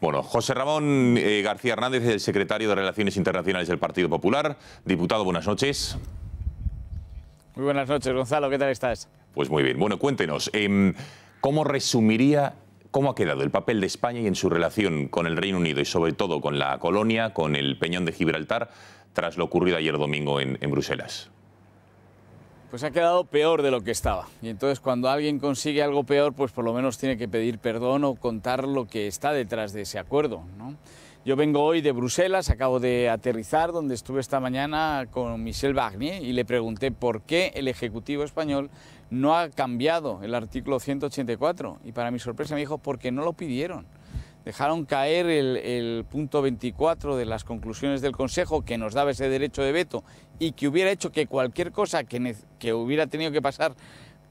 Bueno, José Ramón eh, García Hernández, el secretario de Relaciones Internacionales del Partido Popular. Diputado, buenas noches. Muy buenas noches, Gonzalo. ¿Qué tal estás? Pues muy bien. Bueno, cuéntenos, em, ¿cómo resumiría cómo ha quedado el papel de España y en su relación con el Reino Unido y sobre todo con la colonia, con el Peñón de Gibraltar, tras lo ocurrido ayer domingo en Bruselas? pues ha quedado peor de lo que estaba. Y entonces cuando alguien consigue algo peor, pues por lo menos tiene que pedir perdón o contar lo que está detrás de ese acuerdo. ¿no? Yo vengo hoy de Bruselas, acabo de aterrizar, donde estuve esta mañana con Michel Barnier y le pregunté por qué el Ejecutivo español no ha cambiado el artículo 184. Y para mi sorpresa me dijo, porque no lo pidieron dejaron caer el, punto 24 de las conclusiones del Consejo que nos daba ese derecho de veto y que hubiera hecho que cualquier cosa que, que hubiera tenido que pasar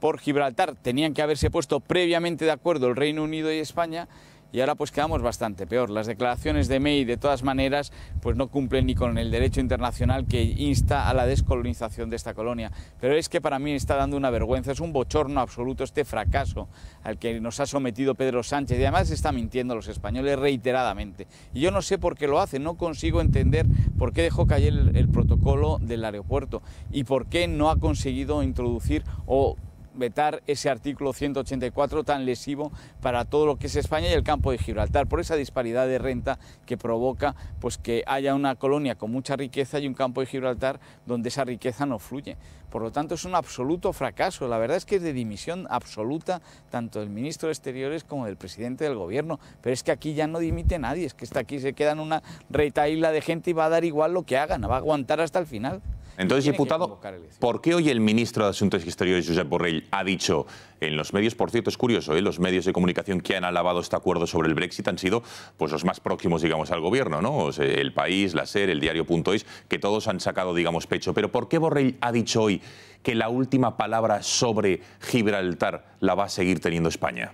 por Gibraltar tenían que haberse puesto previamente de acuerdo el Reino Unido y España, y ahora pues quedamos bastante peor. Las declaraciones de May de todas maneras pues no cumplen ni con el derecho internacional que insta a la descolonización de esta colonia. Pero es que para mí está dando una vergüenza, es un bochorno absoluto este fracaso al que nos ha sometido Pedro Sánchez y además está mintiendo a los españoles reiteradamente. Y yo no sé por qué lo hace, no consigo entender por qué dejó caer el protocolo del aeropuerto y por qué no ha conseguido introducir o vetar ese artículo 184 tan lesivo para todo lo que es España y el campo de Gibraltar, por esa disparidad de renta que provoca pues, que haya una colonia con mucha riqueza y un campo de Gibraltar donde esa riqueza no fluye. Por lo tanto, es un absoluto fracaso. La verdad es que es de dimisión absoluta tanto del ministro de Exteriores como del presidente del Gobierno. Pero es que aquí ya no dimite nadie, es que está aquí se quedan una retaíla de gente y va a dar igual lo que hagan, va a aguantar hasta el final. Entonces, diputado, ¿por qué hoy el ministro de Asuntos Exteriores, Josep Borrell, ha dicho en los medios, por cierto, es curioso, ¿eh? los medios de comunicación que han alabado este acuerdo sobre el Brexit han sido pues, los más próximos, digamos, al gobierno, ¿no? el País, la SER, el diario.es, que todos han sacado, digamos, pecho. Pero ¿por qué Borrell ha dicho hoy que la última palabra sobre Gibraltar la va a seguir teniendo España?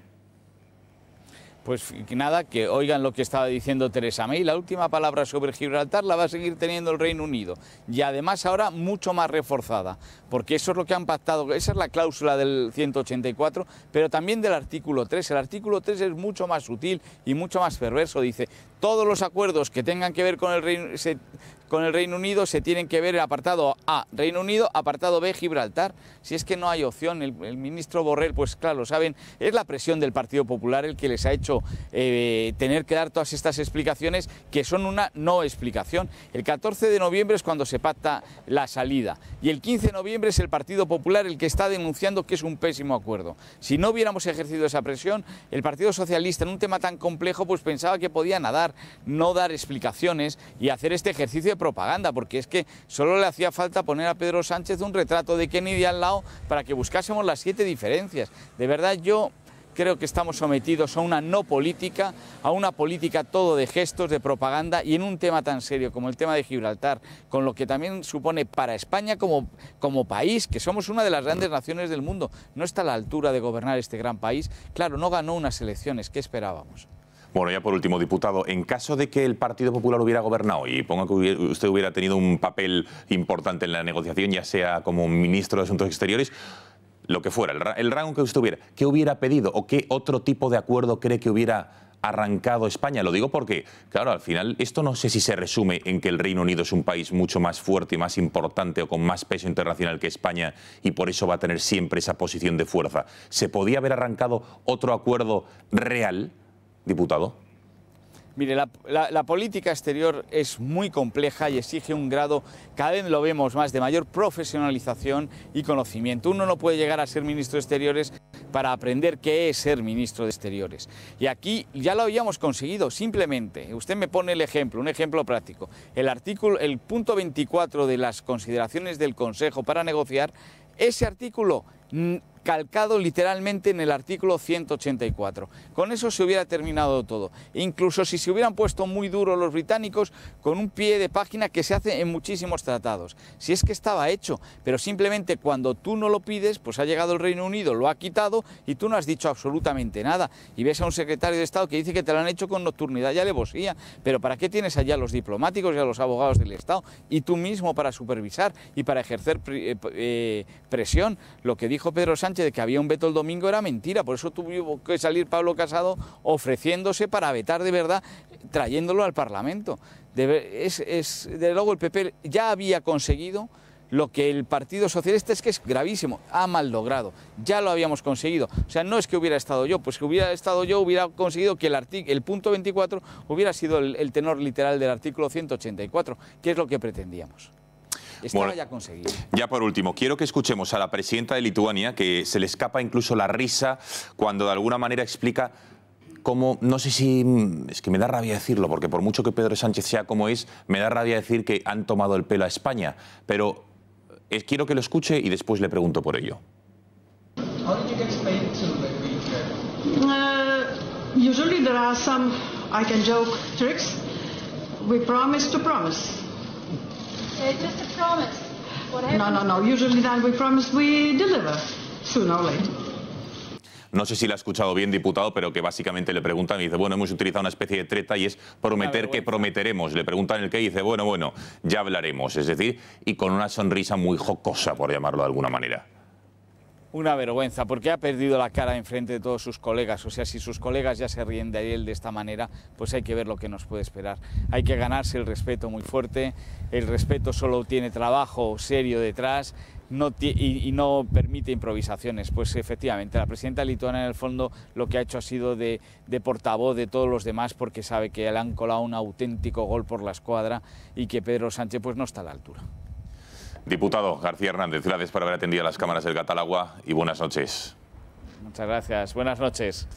pues nada, que oigan lo que estaba diciendo Teresa May. La última palabra sobre Gibraltar la va a seguir teniendo el Reino Unido y además ahora mucho más reforzada, porque eso es lo que han pactado, esa es la cláusula del 184, pero también del artículo 3. El artículo 3 es mucho más sutil y mucho más perverso. Dice, todos los acuerdos que tengan que ver con el, Reino, Unido se tienen que ver en apartado A, Reino Unido, apartado B, Gibraltar. Si es que no hay opción, el, ministro Borrell, pues claro, saben, es la presión del Partido Popular el que les ha hecho eh, tener que dar todas estas explicaciones que son una no explicación. El 14 de noviembre es cuando se pacta la salida y el 15 de noviembre es el Partido Popular el que está denunciando que es un pésimo acuerdo. Si no hubiéramos ejercido esa presión, el Partido Socialista en un tema tan complejo pues pensaba que podía nadar, no dar explicaciones y hacer este ejercicio de propaganda, porque es que solo le hacía falta poner a Pedro Sánchez un retrato de Kennedy al lado para que buscásemos las siete diferencias. De verdad yo creo que estamos sometidos a una no política, a una política todo de gestos, de propaganda y en un tema tan serio como el tema de Gibraltar, con lo que también supone para España como, como país, que somos una de las grandes naciones del mundo, no está a la altura de gobernar este gran país. Claro, no ganó unas elecciones, ¿qué esperábamos? Bueno, ya por último, diputado, en caso de que el Partido Popular hubiera gobernado y ponga que usted hubiera tenido un papel importante en la negociación, ya sea como ministro de Asuntos Exteriores, lo que fuera, el, rango que usted hubiera, ¿qué hubiera pedido o qué otro tipo de acuerdo cree que hubiera arrancado España? Lo digo porque, claro, al final esto no sé si se resume en que el Reino Unido es un país mucho más fuerte y más importante o con más peso internacional que España y por eso va a tener siempre esa posición de fuerza. ¿Se podía haber arrancado otro acuerdo real? diputado? Mire, la, política exterior es muy compleja y exige un grado, cada vez lo vemos más, de mayor profesionalización y conocimiento. Uno no puede llegar a ser ministro de Exteriores para aprender qué es ser ministro de Exteriores. Y aquí ya lo habíamos conseguido, simplemente. Usted me pone el ejemplo, un ejemplo práctico. El artículo, el punto 24 de las consideraciones del Consejo para negociar, ese artículo mm, calcado literalmente en el artículo 184. Con eso se hubiera terminado todo. Incluso si se hubieran puesto muy duros los británicos con un pie de página que se hace en muchísimos tratados. Si es que estaba hecho, pero simplemente cuando tú no lo pides, pues ha llegado el Reino Unido, lo ha quitado y tú no has dicho absolutamente nada. Y ves a un secretario de Estado que dice que te lo han hecho con nocturnidad y alevosía, pero ¿para qué tienes allá a los diplomáticos y a los abogados del Estado y tú mismo para supervisar y para ejercer eh, eh, presión? Lo que dijo Pedro Sánchez de que había un veto el domingo era mentira, por eso tuvo que salir Pablo Casado ofreciéndose para vetar de verdad, trayéndolo al Parlamento. desde luego el PP ya había conseguido lo que el Partido Socialista es que es gravísimo, ha mal logrado, ya lo habíamos conseguido. O sea, no es que hubiera estado yo, pues que hubiera estado yo hubiera conseguido que el, el punto 24 hubiera sido el tenor literal del artículo 184, que es lo que pretendíamos bueno, ya por último, quiero que escuchemos a la presidenta de Lituania, que se le escapa incluso la risa cuando de alguna manera explica cómo, no sé si, es que me da rabia decirlo, porque por mucho que Pedro Sánchez sea como es, me da rabia decir que han tomado el pelo a España, pero eh, quiero que lo escuche y después le pregunto por ello. Eh, usually there are some, I can joke, tricks. We promise no, no, no. No sé si la ha escuchado bien, diputado, pero que básicamente le preguntan y dice, bueno, hemos utilizado una especie de treta y es prometer que prometeremos. Le preguntan el qué y dice, bueno, bueno, ya hablaremos. Es decir, y con una sonrisa muy jocosa, por llamarlo de alguna manera una vergüenza, porque ha perdido la cara frente de todos sus colegas. O sea, si sus colegas ya se ríen de él de esta manera, pues hay que ver lo que nos puede esperar. Hay que ganarse el respeto muy fuerte. El respeto solo tiene trabajo serio detrás. y, no permite improvisaciones. Pues efectivamente, la presidenta lituana en el fondo lo que ha hecho ha sido de, portavoz de todos los demás porque sabe que le han colado un auténtico gol por la escuadra y que Pedro Sánchez pues no está a la altura. Diputado García Hernández, gracias por haber atendido a las cámaras del Catalagua y buenas noches. Muchas gracias, buenas noches.